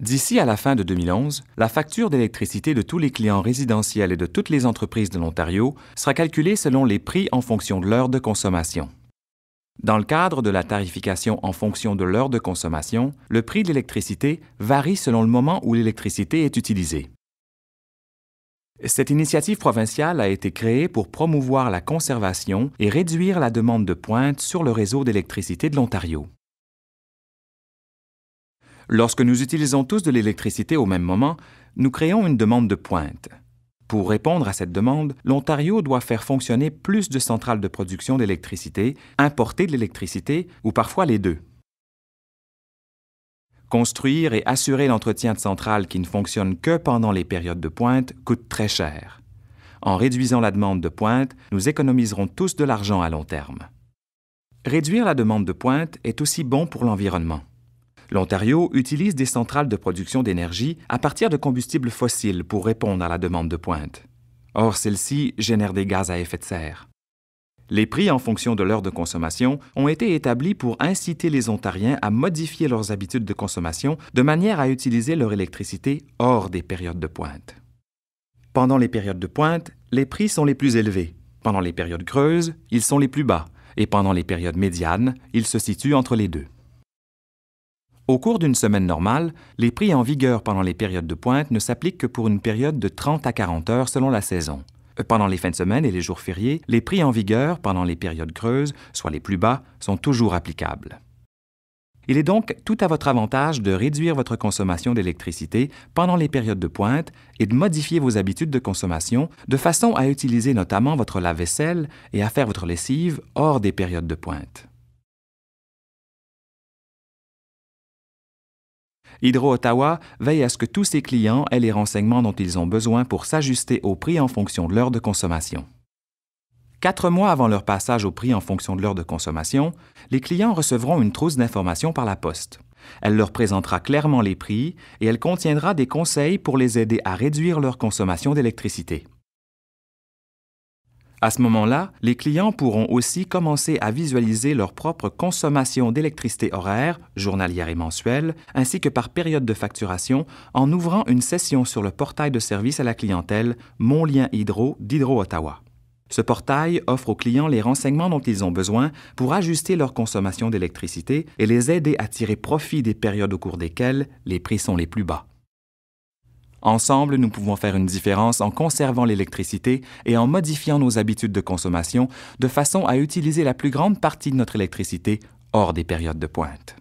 D'ici à la fin de 2011, la facture d'électricité de tous les clients résidentiels et de toutes les entreprises de l'Ontario sera calculée selon les prix en fonction de l'heure de consommation. Dans le cadre de la tarification en fonction de l'heure de consommation, le prix de l'électricité varie selon le moment où l'électricité est utilisée. Cette initiative provinciale a été créée pour promouvoir la conservation et réduire la demande de pointe sur le réseau d'électricité de l'Ontario. Lorsque nous utilisons tous de l'électricité au même moment, nous créons une demande de pointe. Pour répondre à cette demande, l'Ontario doit faire fonctionner plus de centrales de production d'électricité, importer de l'électricité ou parfois les deux. Construire et assurer l'entretien de centrales qui ne fonctionnent que pendant les périodes de pointe coûte très cher. En réduisant la demande de pointe, nous économiserons tous de l'argent à long terme. Réduire la demande de pointe est aussi bon pour l'environnement. L'Ontario utilise des centrales de production d'énergie à partir de combustibles fossiles pour répondre à la demande de pointe. Or, celles-ci génèrent des gaz à effet de serre. Les prix en fonction de l'heure de consommation ont été établis pour inciter les Ontariens à modifier leurs habitudes de consommation de manière à utiliser leur électricité hors des périodes de pointe. Pendant les périodes de pointe, les prix sont les plus élevés. Pendant les périodes creuses, ils sont les plus bas. Et pendant les périodes médianes, ils se situent entre les deux. Au cours d'une semaine normale, les prix en vigueur pendant les périodes de pointe ne s'appliquent que pour une période de 30 à 40 heures selon la saison. Euh, pendant les fins de semaine et les jours fériés, les prix en vigueur pendant les périodes creuses, soit les plus bas, sont toujours applicables. Il est donc tout à votre avantage de réduire votre consommation d'électricité pendant les périodes de pointe et de modifier vos habitudes de consommation de façon à utiliser notamment votre lave-vaisselle et à faire votre lessive hors des périodes de pointe. Hydro-Ottawa veille à ce que tous ses clients aient les renseignements dont ils ont besoin pour s'ajuster au prix en fonction de l'heure de consommation. Quatre mois avant leur passage au prix en fonction de l'heure de consommation, les clients recevront une trousse d'informations par la poste. Elle leur présentera clairement les prix et elle contiendra des conseils pour les aider à réduire leur consommation d'électricité. À ce moment-là, les clients pourront aussi commencer à visualiser leur propre consommation d'électricité horaire, journalière et mensuelle, ainsi que par période de facturation, en ouvrant une session sur le portail de service à la clientèle Mon lien hydro d'Hydro Ottawa. Ce portail offre aux clients les renseignements dont ils ont besoin pour ajuster leur consommation d'électricité et les aider à tirer profit des périodes au cours desquelles les prix sont les plus bas. Ensemble, nous pouvons faire une différence en conservant l'électricité et en modifiant nos habitudes de consommation de façon à utiliser la plus grande partie de notre électricité hors des périodes de pointe.